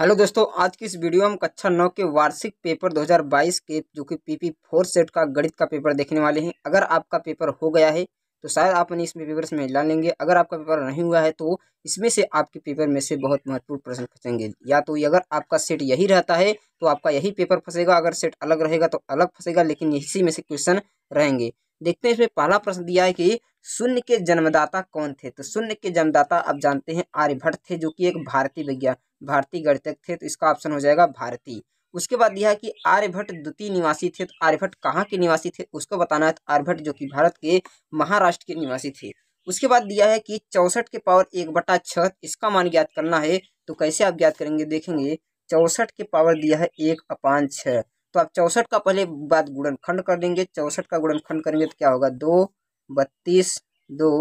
hello दोस्तों आज की इस वीडियो में कक्षा नौ के वार्षिक पेपर 2022 के जो कि पीपी फोर सेट का गणित का पेपर देखने वाले हैं अगर आपका पेपर हो गया है तो शायद आप अपने इसमें पेपर में जान लेंगे अगर आपका पेपर नहीं हुआ है तो इसमें से आपके पेपर में से बहुत महत्वपूर्ण प्रश्न फंसेंगे या तो अगर आपका सेट यही रहता है तो आपका यही पेपर फंसेगा अगर सेट अलग रहेगा तो अलग फंसेगा लेकिन इसी में से क्वेश्चन रहेंगे देखते हैं इसमें पहला प्रश्न दिया है कि शून्य के जन्मदाता कौन थे तो शून्य के जन्मदाता आप जानते हैं आर्यभट्ट थे जो कि एक भारतीय विज्ञान भारतीय गणितज्ञ थे तो इसका ऑप्शन हो जाएगा भारती उसके बाद यह है कि आर्यभट्ट द्वितीय निवासी थे तो आर्यभट्ट कहाँ के निवासी थे उसको बताना है तो आर्यभट्ट जो कि भारत के महाराष्ट्र के निवासी थे उसके बाद दिया है कि चौसठ के पावर एक बटा छः इसका मान ज्ञात करना है तो कैसे आप ज्ञात करेंगे देखेंगे चौसठ के पावर दिया है एक अपान छः तो आप चौसठ का पहले बाद गुणनखंड कर देंगे चौसठ का गुणनखंड करेंगे तो क्या होगा दो बत्तीस दो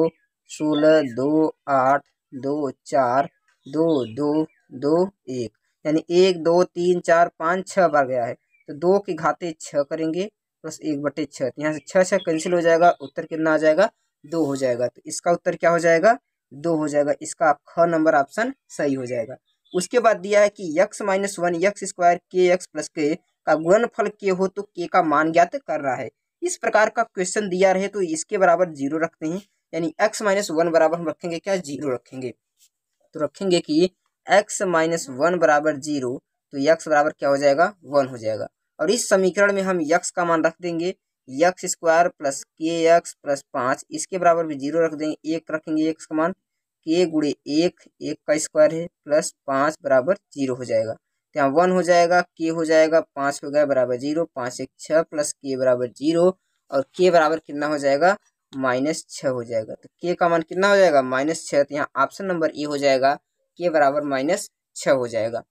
सोलह दो आठ दो चार दो दो दो एक यानी एक दो तीन चार पाँच छः बार गया है तो दो की घाते छः करेंगे प्लस एक बटे छः तो यहाँ से छः छः कैंसिल हो जाएगा उत्तर कितना आ जाएगा दो हो जाएगा तो इसका उत्तर क्या हो जाएगा दो हो जाएगा इसका ख नंबर ऑप्शन सही हो जाएगा उसके बाद दिया है कि x minus one x square k x plus k का फल के हो तो के का मान ज्ञात कर रहा है इस प्रकार का क्वेश्चन दिया रहे तो इसके बराबर जीरो रखते हैं यानी एक्स माइनस वन बराबर हम रखेंगे क्या जीरो रखेंगे तो रखेंगे कि एक्स माइनस वन बराबर जीरो तो यक्स बराबर क्या हो जाएगा वन हो जाएगा और इस समीकरण में हम यक्स का मान रख देंगे x square plus k x plus पाँच इसके बराबर भी जीरो रख देंगे एक रखेंगे एक्स का मान के गुड़े एक एक का स्क्वायर है प्लस पाँच बराबर जीरो हो जाएगा तो यहाँ वन हो जाएगा के हो जाएगा पाँच हो गया बराबर जीरो पाँच एक छः प्लस के बराबर जीरो और के बराबर कितना हो जाएगा माइनस छः हो जाएगा तो के का मान कितना हो जाएगा माइनस छः तो यहाँ ऑप्शन नंबर ए हो जाएगा के बराबर माइनस छः हो जाएगा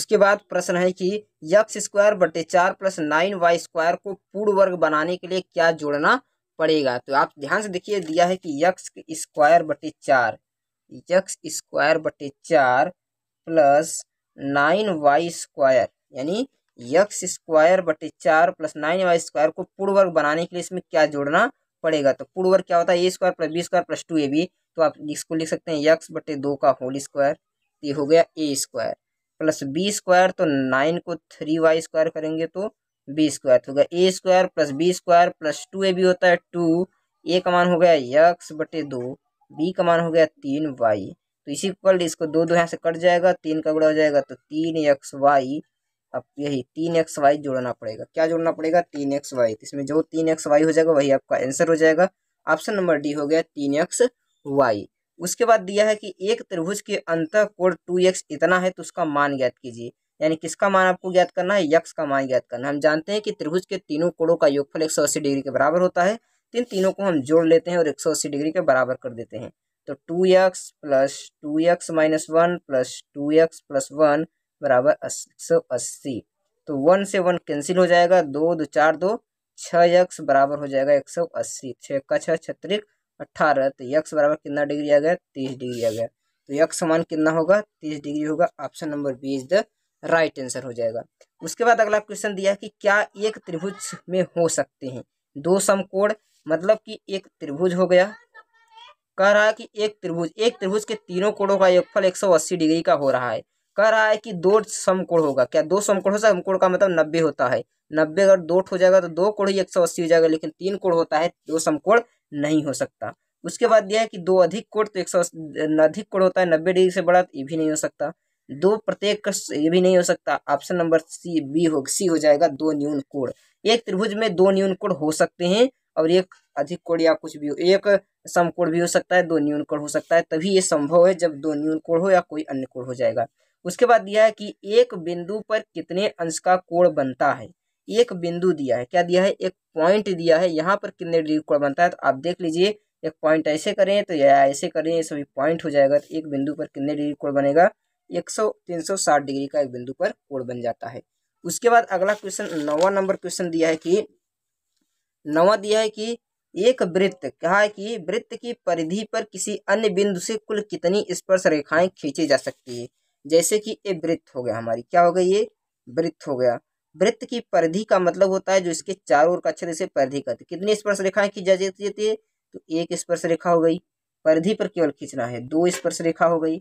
उसके बाद प्रश्न है कि यक्स स्क्वायर बटे चार प्लस नाइन वाई स्क्वायर को पूर्ण वर्ग बनाने के लिए क्या जोड़ना पड़ेगा तो आप ध्यान से देखिए दिया है कि यक्स स्क्वायर बटे चार यक्स स्क्वायर बटे चार प्लस नाइन वाई स्क्वायर यानी यक्स स्क्वायर बटे चार प्लस नाइन वाई स्क्वायर को पूर्ण वर्ग बनाने के लिए इसमें क्या जोड़ना पड़ेगा तो पूर्ण वर्ग क्या होता है a square plus b square plus two a b तो आप इसको लिख सकते हैं यक्स बटे दो का होल स्क्वायर ये हो गया a square plus b square तो नाइन को थ्री वाई स्क्वायर करेंगे तो बी स्क्वायर तो होगा a square plus b square plus two a b होता है टू ए का मान हो गया यक्स बटे दो बी का मान हो गया तीन वाई तो इसी पर इसको दो दो यहाँ से कट जाएगा तीन का गुड़ा हो जाएगा तो तीन एक्स वाई अब यही तीन एक्स वाई जोड़ना पड़ेगा क्या जोड़ना पड़ेगा तीन एक्स वाई तो इसमें जो तीन एक्स वाई हो जाएगा वही आपका आंसर हो जाएगा ऑप्शन नंबर डी हो गया तीन एक्स वाई उसके बाद दिया है कि एक त्रिभुज के अंत कोण टू एक्स इतना है तो उसका मान ज्ञात कीजिए यानी किसका मान आपको ज्ञात करना है यक्स का मान ज्ञात करना हम जानते हैं कि त्रिभुज के तीनों कोणों का योगफल अस्सी डिग्री के बराबर होता है तीन तीनों को हम जोड़ लेते हैं और अस्सी डिग्री के बराबर कर देते हैं तो two x plus two x minus one plus two x plus one बराबर एक सौ अस्सी तो वन से वन कैंसिल हो जाएगा दो दो चार दो छः एक्स बराबर हो जाएगा एक सौ अस्सी छः का छः छत्रिक अट्ठारह तो यक्स बराबर कितना डिग्री आ गया तीस डिग्री आ गया तो यक्स समान कितना होगा तीस डिग्री होगा option number b is the right answer हो जाएगा उसके बाद अगला क्वेश्चन दिया कि क्या एक त्रिभुज में हो सकते हैं दो समकोण मतलब कि एक त्रिभुज हो गया कह रहा है कि एक त्रिभुज एक त्रिभुज के तीनों कोणों का योगफल 180 डिग्री का हो रहा है कह रहा है कि दो समकोण होगा क्या दो समकोण हो सकता समकोण का मतलब नब्बे होता है नब्बे अगर दो हो जाएगा तो दो कोण ही एक सौ अस्सी हो जाएगा लेकिन तीन कोण होता है दो समकोण नहीं हो सकता उसके बाद दिया है कि दो अधिक कोण तो एक सौ अधिक कोण होता है नब्बे डिग्री से बड़ा तो ये भी नहीं हो सकता दो प्रत्येक का ये भी नहीं हो सकता ऑप्शन नंबर सी बी हो सी हो जाएगा दो न्यून कोण एक त्रिभुज में दो न्यून कोण हो सकते हैं और एक अधिक कोण या कुछ भी हो एक सम कोड़ भी हो सकता है दो न्यून कोण हो सकता है तभी ये संभव है जब दो न्यून कोण हो या कोई अन्य कोण हो जाएगा उसके बाद दिया है कि एक बिंदु पर कितने अंश का कोण बनता है एक बिंदु दिया है क्या दिया है एक पॉइंट दिया है यहाँ पर कितने डिग्री कोण बनता है तो आप देख लीजिए एक पॉइंट ऐसे करें तो या ऐसे करें ये सभी पॉइंट हो जाएगा तो एक बिंदु पर कितने डिग्री कोण बनेगा एक सौ तीन सौ साठ डिग्री का एक बिंदु पर कोण बन जाता है उसके बाद अगला क्वेश्चन नवा नंबर क्वेश्चन दिया है कि नवा दिया है कि एक वृत्त कहा है कि वृत्त की परिधि पर किसी अन्य बिंदु से कुल कितनी स्पर्श रेखाएं खींची जा सकती है जैसे कि ये वृत्त हो गया हमारी क्या हो गई ये वृत्त हो गया वृत्त की परिधि का मतलब होता है जो इसके चारों ओर का क्षेत्र से परिधि कहते कितनी स्पर्श रेखाएं खींच जाती है तो एक स्पर्श रेखा हो गई परिधि पर केवल खींचना है दो स्पर्श रेखा हो गई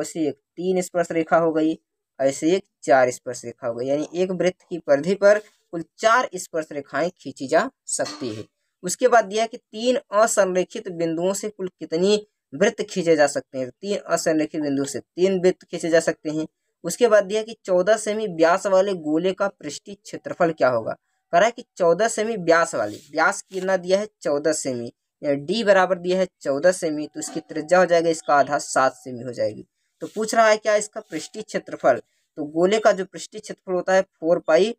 ऐसे एक तीन स्पर्श रेखा हो गई ऐसे एक चार स्पर्श रेखा हो गई यानी एक वृत्त की परिधि पर कुल चार स्पर्श रेखाएं खींची जा सकती है उसके बाद दिया कि तीन असंरेखित बिंदुओं से कुल कितनी वृत्त खींचे जा सकते हैं तीन असंरेखित बिंदुओं से तीन वृत्त खींचे जा सकते हैं उसके बाद दिया कि चौदह सेमी व्यास वाले गोले का पृष्ठी क्षेत्रफल क्या होगा कह रहा है कि चौदह सेमी व्यास वाले व्यास कितना दिया है चौदह सेमी या डी बराबर दिया है चौदह सेमी तो इसकी त्रिज्या हो जाएगा इसका आधा सात सेमी हो जाएगी तो पूछ रहा है क्या इसका पृष्ठी क्षेत्रफल तो गोले का जो पृष्ठी क्षेत्रफल होता है फोर पाई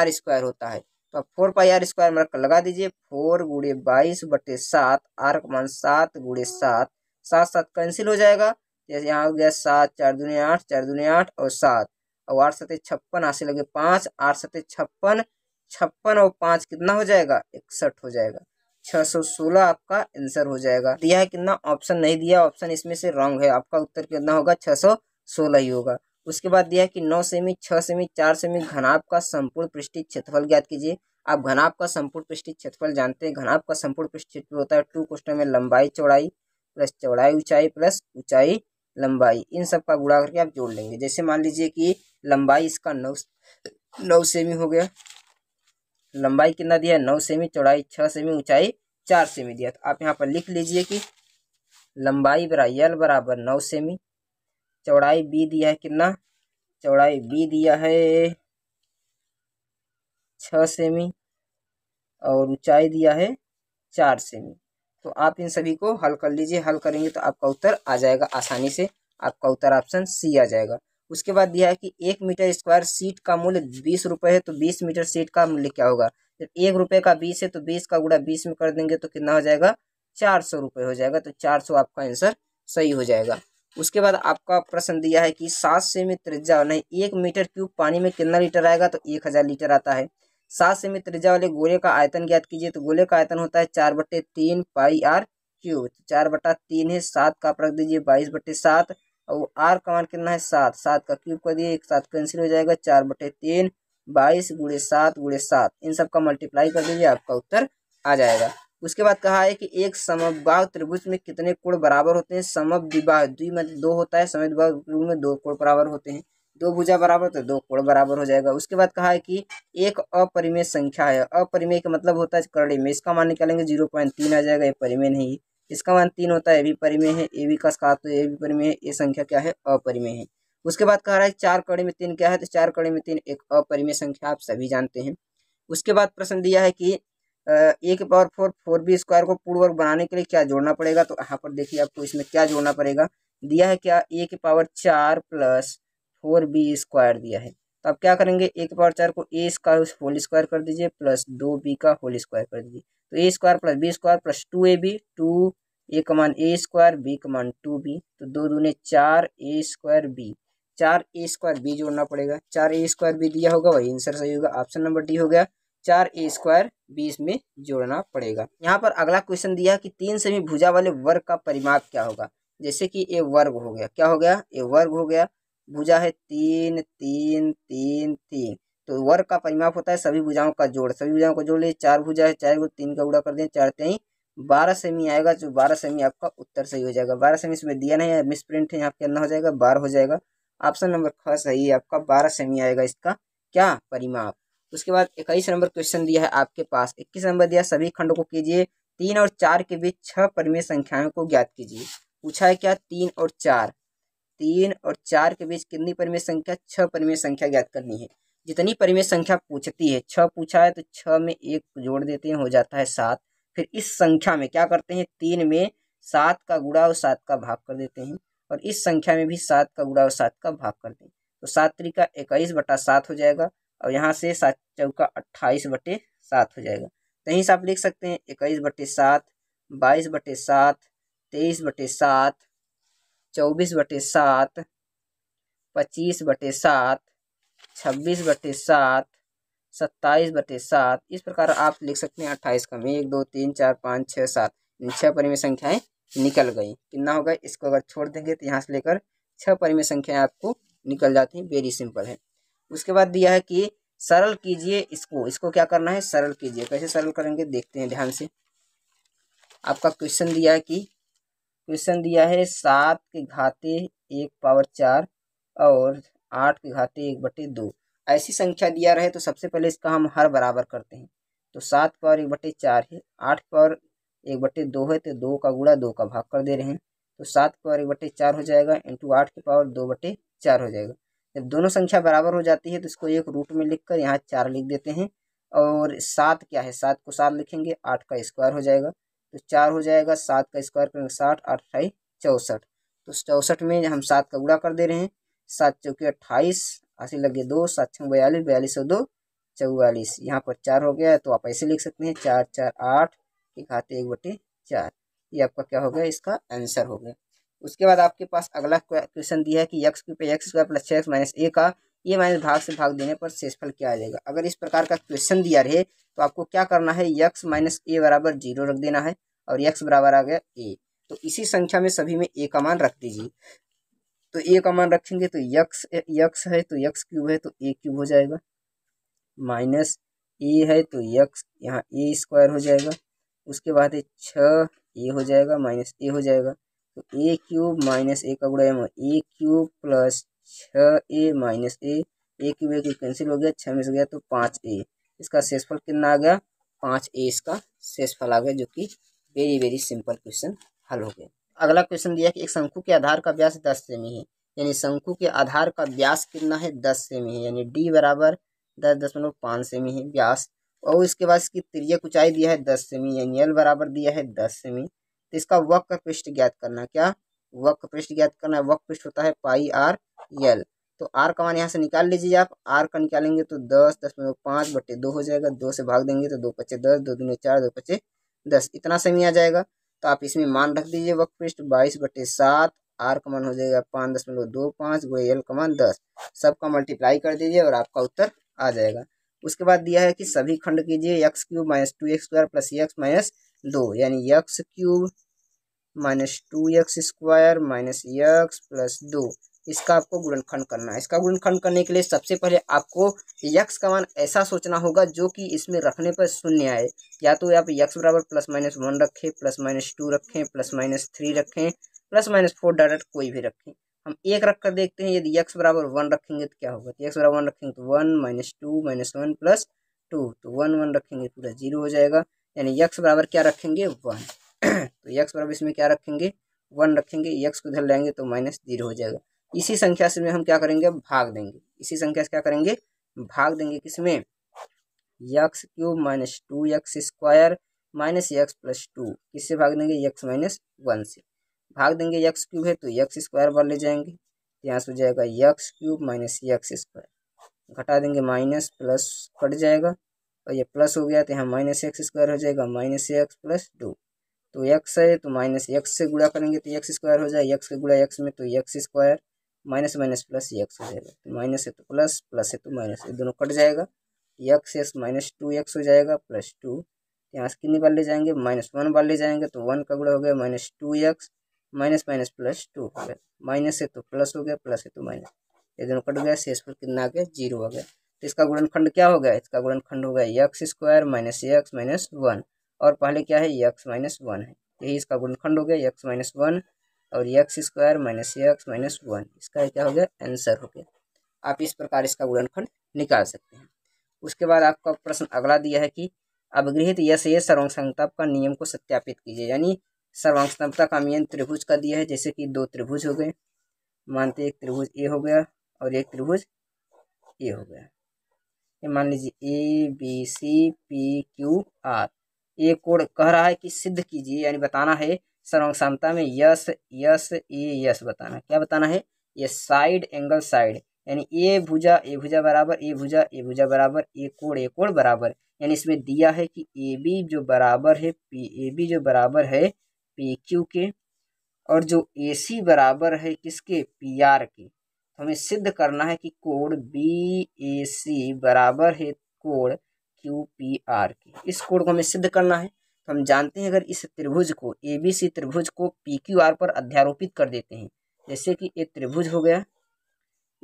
आर स्क्वायर होता है तो आप four pi r square mark लगा दीजिए फोर गुड़े बाईस बटे सात आर कमान सात गुड़े सात सात सात कैंसिल हो जाएगा जैसे यहाँ हो गया सात चार दूनी आठ चार दूनी आठ और सात और आठ सत्य छप्पन आठ से लगे पाँच आठ सत्य छप्पन छप्पन और पाँच कितना हो जाएगा इकसठ हो जाएगा छः सौ सोलह आपका आंसर हो जाएगा दिया है कितना ऑप्शन नहीं दिया ऑप्शन इसमें से रॉन्ग है आपका उत्तर कितना होगा छः सौ सोलह ही होगा उसके बाद दिया है कि नौ सेमी छः सेमी चार सेमी घनाभ का संपूर्ण पृष्ठीय क्षेत्रफल ज्ञात कीजिए आप घनाभ का संपूर्ण पृष्ठीय क्षेत्रफल जानते हैं घनाभ का संपूर्ण पृष्ठ क्षेत्रफल होता है टू क्वेश्चन में लंबाई चौड़ाई प्लस चौड़ाई ऊंचाई प्लस ऊंचाई लंबाई इन सब का गुड़ा करके आप जोड़ लेंगे जैसे मान लीजिए कि लंबाई इसका नौ नौ सेमी हो गया लंबाई कितना दिया है नौ सेमी चौड़ाई छः सेमी ऊंचाई चार सेमी दिया तो आप यहाँ पर लिख लीजिए कि लंबाई बरा यल बराबर नौ सेमी चौड़ाई बी दिया है कितना चौड़ाई बी दिया है छः सेमी और ऊंचाई दिया है चार सेमी तो आप इन सभी को हल कर लीजिए हल करेंगे तो आपका उत्तर आ जाएगा आसानी से आपका उत्तर ऑप्शन सी आ जाएगा उसके बाद दिया है कि एक मीटर स्क्वायर सीट का मूल्य बीस रुपये है तो बीस मीटर सीट का मूल्य क्या होगा जब एक रुपये का बीस है तो बीस का गुड़ा बीस में कर देंगे तो कितना हो जाएगा चार सौ रुपये हो जाएगा तो चार सौ आपका आंसर सही हो जाएगा उसके बाद आपका प्रश्न दिया है कि सात सेमी त्रिज्या नहीं एक मीटर क्यूब पानी में कितना लीटर आएगा तो एक हज़ार लीटर आता है सात सीमित त्रिज्या वाले गोले का आयतन ज्ञात कीजिए तो गोले का आयतन होता है चार बट्टे तीन पाई आर क्यूब तो चार बटा तीन है सात का आप रख दीजिए बाईस बटे सात और आर का मान कितना है सात सात का क्यूब कर दिए एक साथ कैंसिल हो जाएगा चार बटे तीन बाईस गुड़े सात गुड़े सात इन सब का मल्टीप्लाई कर दीजिए आपका उत्तर आ जाएगा उसके बाद कहा है कि एक समवाह त्रिभुज में कितने कोण बराबर होते हैं समविवाह द्वि मतलब दो होता है विभाग में दो कोण बराबर होते हैं दो भुजा बराबर तो दो कोण बराबर हो जाएगा उसके बाद कहा है कि एक अपरिमेय संख्या है अपरिमेय का मतलब होता है करड़ी में इसका मान निकालेंगे जीरो पॉइंट तीन आ जाएगा ये परिमेय नहीं इसका मान तीन होता है ये भी परिमेय है ए भी का तो ये भी परिमेय है ये संख्या क्या है अपरिमेय है उसके बाद कह रहा है चार कड़े में तीन क्या है तो चार कड़े में तीन एक अपरिमेय संख्या आप सभी जानते हैं उसके बाद प्रश्न दिया है कि एक power four four b square को पूर्ण वर्ग बनाने के लिए क्या जोड़ना पड़ेगा तो यहाँ पर देखिए आपको इसमें क्या जोड़ना पड़ेगा दिया है क्या ए के पावर चार प्लस फोर बी स्क्वायर दिया है तो आप क्या करेंगे ए के पावर चार को ए स्क्वायर होल स्क्वायर कर दीजिए प्लस दो बी का होल स्क्वायर कर दीजिए तो a square plus b square plus two a b two a comma a square b comma two b तो दो दूने चार ए स्क्वायर बी चार ए स्क्वायर बी जोड़ना पड़ेगा चार ए स्क्वायर बी दिया होगा वही आंसर सही होगा ऑप्शन नंबर डी हो गया चार ए स्क्वायर बी इसमें जोड़ना पड़ेगा यहाँ पर अगला क्वेश्चन दिया कि तीन सेमी भुजा वाले वर्ग का परिमाप क्या होगा जैसे कि ए वर्ग हो गया क्या हो गया ए वर्ग हो गया भुजा है तीन तीन तीन तीन तो वर्ग का परिमाप होता है सभी भुजाओं का जोड़ सभी भुजाओं का जोड़ लिए चार भुजा है चार को तीन का गुड़ा कर दें चार ही बारह सेमी आएगा जो बारह सेमी आपका उत्तर सही हो जाएगा बारह सेमी इसमें दिया नहीं है मिस प्रिंट है यहाँ पे हो जाएगा बारह हो जाएगा ऑप्शन नंबर ख सही है आपका बारह सेमी आएगा इसका क्या परिमाप उसके बाद इक्कीस नंबर क्वेश्चन दिया है आपके पास इक्कीस नंबर दिया सभी खंडों को कीजिए तीन और चार के बीच छह परिमेय संख्याओं को ज्ञात कीजिए पूछा है क्या तीन और चार तीन और चार के बीच कितनी परिमेय संख्या छह परिमेय संख्या ज्ञात करनी है जितनी परिमेय संख्या पूछती है छह पूछा है तो छह में एक जोड़ देते हैं हो जाता है सात फिर इस संख्या में क्या करते हैं तीन में सात का गुड़ा और सात का भाग कर देते हैं और इस संख्या में भी सात का गुड़ा और सात का भाग कर दें तो सात त्रिका इक्कीस बटा सात हो जाएगा और यहाँ से सात चौका अट्ठाईस बटे सात हो जाएगा तो यहीं से आप लिख सकते हैं इक्कीस बटे सात बाईस बटे सात तेईस बटे सात चौबीस बटे सात पच्चीस बटे सात छब्बीस बटे सात सत्ताईस बटे सात इस प्रकार आप लिख सकते हैं अट्ठाईस कम एक दो तीन चार पाँच छः सात इन छः परिमेय संख्याएं निकल गई कितना होगा इसको अगर छोड़ देंगे तो यहाँ से लेकर छः परिमेय संख्याएं आपको निकल जाती हैं वेरी सिंपल है उसके बाद दिया है कि सरल कीजिए इसको इसको क्या करना है सरल कीजिए कैसे सरल करेंगे देखते हैं ध्यान से आपका क्वेश्चन दिया है कि क्वेश्चन दिया है सात के घाते एक पावर चार और आठ के घाते एक बटे दो ऐसी संख्या दिया रहे तो सबसे पहले इसका हम हर बराबर करते हैं तो सात पावर एक बटे चार है आठ पावर एक बटे दो है तो दो का गुड़ा दो का भाग कर दे रहे हैं तो सात पावर एक बटे चार हो जाएगा इंटू आठ के पावर दो बटे चार हो जाएगा जब दोनों संख्या बराबर हो जाती है तो इसको एक रूट में लिख कर यहाँ चार लिख देते हैं और सात क्या है सात को सात लिखेंगे आठ का स्क्वायर हो जाएगा तो चार हो जाएगा सात का स्क्वायर करेंगे साठ आठ अट्ठाई चौंसठ तो चौंसठ में हम सात का गुड़ा कर दे रहे हैं सात चौके अट्ठाईस अस्सी लगे दो सात छः बयालीस बयालीस सौ दो चौवालीस यहाँ पर चार हो गया तो आप ऐसे लिख सकते हैं चार चार आठ के खाते एक बटे चार ये आपका क्या हो गया इसका आंसर हो गया उसके बाद आपके पास अगला क्वेश्चन दिया है कि यक्स की पे एक्स स्क्वायर प्लस छः एक्स माइनस ए का ये माइनस भाग से भाग देने पर शेषफल क्या आ जाएगा अगर इस प्रकार का क्वेश्चन दिया रहे तो आपको क्या करना है यक्स माइनस ए बराबर जीरो रख देना है और यक्स बराबर आ गया ए तो इसी संख्या में सभी में ए का मान रख दीजिए तो ए का मान रखेंगे तो यक्स यक्स है तो यक्स क्यूब है तो ए क्यूब हो जाएगा माइनस ए है तो यक्स यहाँ ए स्क्वायर हो जाएगा उसके बाद है छ ए हो जाएगा माइनस ए हो जाएगा तो ए क्यूब माइनस ए का गुड़ा ए क्यूब प्लस छः ए माइनस ए ए की वैल्यू कैंसिल हो गया छः में से गया तो पाँच ए इसका शेषफल कितना आ गया पाँच ए इसका शेषफल आ गया जो कि वेरी वेरी सिंपल क्वेश्चन हल हो गया अगला क्वेश्चन दिया कि एक शंकु के आधार का व्यास दस सेमी है यानी शंकु के आधार का व्यास कितना है दस सेमी है यानी डी बराबर दस दशमलव पाँच सेमी है व्यास और इसके बाद इसकी त्रियक ऊंचाई दिया है दस सेमी यानी एल बराबर दिया है दस सेमी तो इसका वक्र पृष्ठ ज्ञात करना क्या वक्र पृष्ठ ज्ञात करना है वक्र पृष्ठ होता है पाई आर एल तो आर का मान यहाँ से निकाल लीजिए आप आर का निकालेंगे तो दस दस में पाँच बटे दो हो जाएगा दो से भाग देंगे तो दो पच्चे दस दो दूने चार दो पच्चे दस इतना समय आ जाएगा तो आप इसमें मान रख दीजिए वक्त पृष्ठ बाईस बटे सात आर का मान हो जाएगा पाँच दशमलव दो पाँच गो एल का मान दस सबका मल्टीप्लाई कर दीजिए और आपका उत्तर आ जाएगा उसके बाद दिया है कि सभी खंड कीजिए x cube minus two x square plus x minus दो यानी x cube minus two x square minus x plus दो इसका आपको गुणनखंड करना है इसका गुणनखंड करने के लिए सबसे पहले आपको यक्स का मान ऐसा सोचना होगा जो कि इसमें रखने पर शून्य आए या तो आप यक्स बराबर प्लस माइनस वन रखें प्लस माइनस टू रखें प्लस माइनस थ्री रखें प्लस माइनस फोर डायरेक्ट कोई भी रखें हम एक रख कर देखते हैं यदि यक्स बराबर वन रखेंगे तो क्या होगा यक्स तो बराबर वन रखेंगे तो one minus two minus one plus two तो वन वन रखेंगे तो पूरा जीरो हो जाएगा यानी यक्स बराबर क्या रखेंगे वन तो यक्स बराबर इसमें क्या रखेंगे वन रखेंगे यक्स को इधर लाएंगे तो माइनस जीरो हो जाएगा इसी संख्या से हम क्या करेंगे भाग देंगे इसी संख्या से क्या करेंगे भाग देंगे किसमें x cube minus two x square minus x plus two किससे भाग देंगे यक्स माइनस वन से भाग देंगे यक्स क्यूब है तो यक्स स्क्वायर बार ले जाएंगे यहाँ से हो जाएगा x cube minus x square घटा देंगे माइनस प्लस कट जाएगा और ये प्लस हो गया तो यहाँ माइनस एक्स स्क्वायर हो जाएगा माइनस एक्स प्लस टू तो एक्स है तो माइनस एक्स से गुड़ा करेंगे तो एक्स स्क्वायर हो जाए एक्स के गुड़ा एक्स में तो x square minus minus plus x हो जाएगा तो माइनस है तो प्लस प्लस है तो माइनस ये दोनों कट जाएगा x x minus two x हो जाएगा प्लस टू तो यहाँ से कितनी बार ले जाएंगे माइनस वन बार ले जाएंगे तो वन का गुड़ा हो गया minus two x minus minus plus two हो गया माइनस है तो प्लस हो गया प्लस है तो माइनस ये दोनों कट गया शेष पर कितना आ गया जीरो हो गया तो इसका गुणनखंड क्या हो गया इसका गुणनखंड हो गया x square minus x minus one और पहले क्या है यक्स माइनस वन है यही इसका गुणखंड हो गया यक्स माइनस वन और x square minus x minus one इसका क्या हो गया आंसर हो गया आप इस प्रकार इसका गुणनखंड निकाल सकते हैं उसके बाद आपका प्रश्न अगला दिया है कि अवगृहित यश ये सर्वसंगता का नियम को सत्यापित कीजिए यानी सर्वसंगता का नियम त्रिभुज का दिया है जैसे कि दो त्रिभुज हो गए मानते एक त्रिभुज ए हो गया और एक त्रिभुज ए हो गया ये मान लीजिए a b c p q r ये कोड कह रहा है कि सिद्ध कीजिए यानी बताना है समता में यस यस ए यस बताना क्या बताना है ये साइड एंगल साइड यानी ए भुजा ए भुजा बराबर ए भुजा ए भुजा बराबर ए कोड ए कोड बराबर यानी इसमें दिया है कि ए बी जो बराबर है पी ए बी जो बराबर है पी क्यू के और जो ए सी बराबर है किसके पी आर के तो हमें सिद्ध करना है कि कोड बी ए सी बराबर है कोड क्यू पी आर की इस कोड को हमें सिद्ध करना है तो हम जानते हैं अगर इस त्रिभुज को ए बी सी त्रिभुज को पी क्यू आर पर अध्यारोपित कर देते हैं जैसे कि ए त्रिभुज हो गया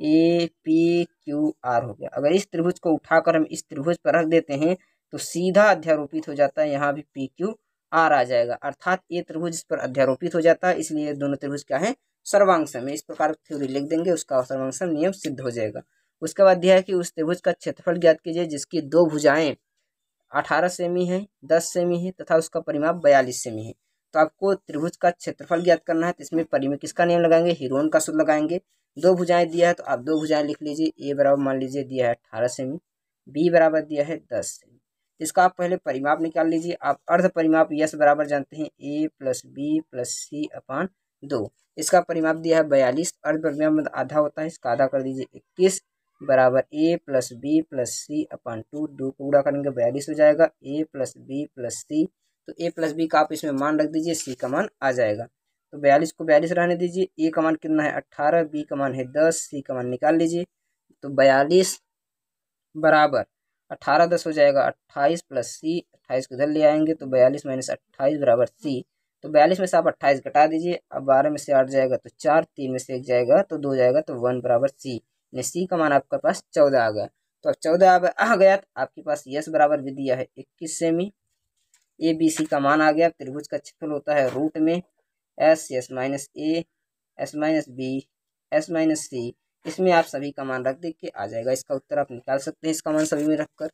ए पी क्यू आर हो गया अगर इस त्रिभुज को उठाकर हम इस त्रिभुज पर रख देते हैं तो सीधा अध्यारोपित हो जाता है यहाँ भी पी क्यू आर आ जाएगा अर्थात ये त्रिभुज इस पर अध्यारोपित हो जाता है इसलिए दोनों त्रिभुज क्या है सर्वांग इस प्रकार थ्योरी लिख देंगे उसका सर्वांग नियम सिद्ध हो जाएगा उसके बाद दिया है कि उस त्रिभुज का क्षेत्रफल ज्ञात कीजिए जिसकी दो भुजाएं अठारह सेमी है दस सेमी है तथा उसका परिमाप बयालीस सेमी है तो आपको त्रिभुज का क्षेत्रफल ज्ञात करना है तो इसमें परिमा किसका नियम लगाएंगे हीरोन का सूत्र लगाएंगे दो भुजाएं दिया है तो आप दो भुजाएं लिख लीजिए ए बराबर मान लीजिए दिया है अठारह सेमी बी बराबर दिया है दस सेमी तो इसका आप पहले परिमाप निकाल लीजिए आप अर्ध परिमाप यस बराबर जानते हैं a plus b plus c upon दो इसका परिमाप दिया है बयालीस अर्ध परिमाप मतलब आधा होता है इसका आधा कर दीजिए इक्कीस बराबर a plus b plus c upon two दो को पूरा करेंगे बयालीस हो जाएगा a plus b plus c तो ए प्लस बी का आप इसमें मान रख दीजिए सी का मान आ जाएगा तो बयालीस को बयालीस रहने दीजिए ए का मान कितना है अट्ठारह बी का मान है दस सी का मान निकाल लीजिए तो बयालीस बराबर अट्ठारह दस हो जाएगा अट्ठाईस प्लस सी अट्ठाईस को इधर ले आएंगे तो बयालीस माइनस अट्ठाईस बराबर सी तो बयालीस में से आप अट्ठाईस घटा दीजिए अब बारह में से आठ जाएगा तो चार तीन में से एक जाएगा तो दो जाएगा तो वन बराबर सी यानी सी का मान आपके पास चौदह आ गया तो अब चौदह आ गया तो आपके पास यस बराबर भी दिया है इक्कीस सेमी ए बी सी का मान आ गया त्रिभुज का क्षेत्रफल होता है रूट में s s minus a s minus b s minus c इसमें आप सभी का मान रख देख के आ जाएगा इसका उत्तर आप निकाल सकते हैं इसका मान सभी में रखकर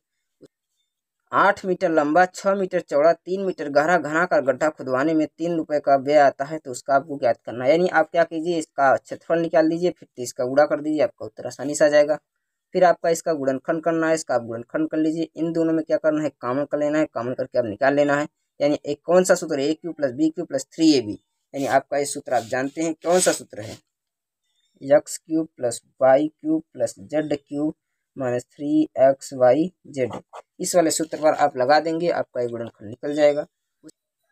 आठ मीटर लंबा छः मीटर चौड़ा तीन मीटर गहरा घना का गड्ढा खुदवाने में तीन रुपये का व्यय आता है तो उसका आपको ज्ञात करना है यानी आप क्या कीजिए इसका क्षेत्रफल निकाल लीजिए फिर तीस तो का गुड़ा कर दीजिए आपका उत्तर आसानी से आ जाएगा फिर आपका इसका गुणनखंड करना है इसका आप गुणनखंड कर लीजिए इन दोनों में क्या करना है कामन कर लेना है कामन करके आप निकाल लेना है यानी एक कौन सा सूत्र a cube plus b cube plus three a b यानी आपका ये सूत्र आप जानते हैं कौन सा सूत्र है x cube plus y cube plus z cube minus three x y z इस वाले सूत्र पर आप लगा देंगे आपका ये गुणनखंड निकल जाएगा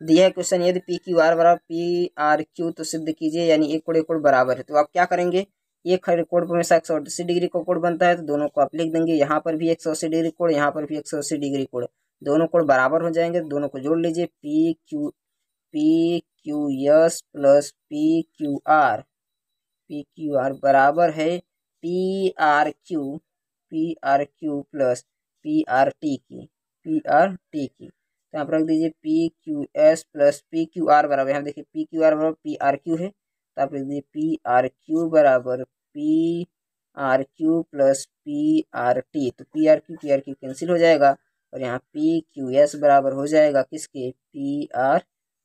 दिया है क्वेश्चन यदि पी क्यू आर बराबर पी आर क्यू तो सिद्ध कीजिए यानी एक कोड एक कोड बराबर है तो आप क्या करेंगे एक कोड पर हमेशा एक सौ अस्सी डिग्री का को बनता है तो दोनों को आप लिख देंगे यहाँ पर भी एक सौ अस्सी डिग्री कोड यहाँ पर भी एक सौ अस्सी डिग्री कोड दोनों कोड बराबर हो जाएंगे दोनों को जोड़ लीजिए p q p q s plus p q r p q r बराबर है p r q p r q plus p r t की पी आर टी की तो यहाँ पर रख दीजिए p q s plus p q r बराबर यहाँ देखिए पी क्यू आर बराबर पी आर क्यू है तो आप लिख दीजिए पी आर क्यू बराबर p r q plus p r T तो p r q p r q cancel हो जाएगा और यहाँ पी क्यू एस बराबर हो जाएगा किसके पी आर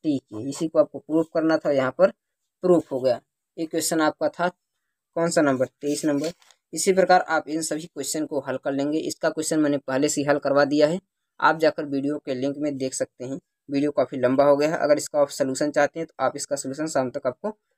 टी के इसी को आपको प्रूफ करना था यहाँ पर प्रूफ हो गया ये क्वेश्चन आपका था कौन सा नंबर तेईस नंबर इसी प्रकार आप इन सभी क्वेश्चन को हल कर लेंगे इसका क्वेश्चन मैंने पहले से हल करवा दिया है आप जाकर वीडियो के लिंक में देख सकते हैं वीडियो काफ़ी लंबा हो गया है अगर इसका आप सोलूसन चाहते हैं तो आप इसका सोल्यूशन शाम तक आपको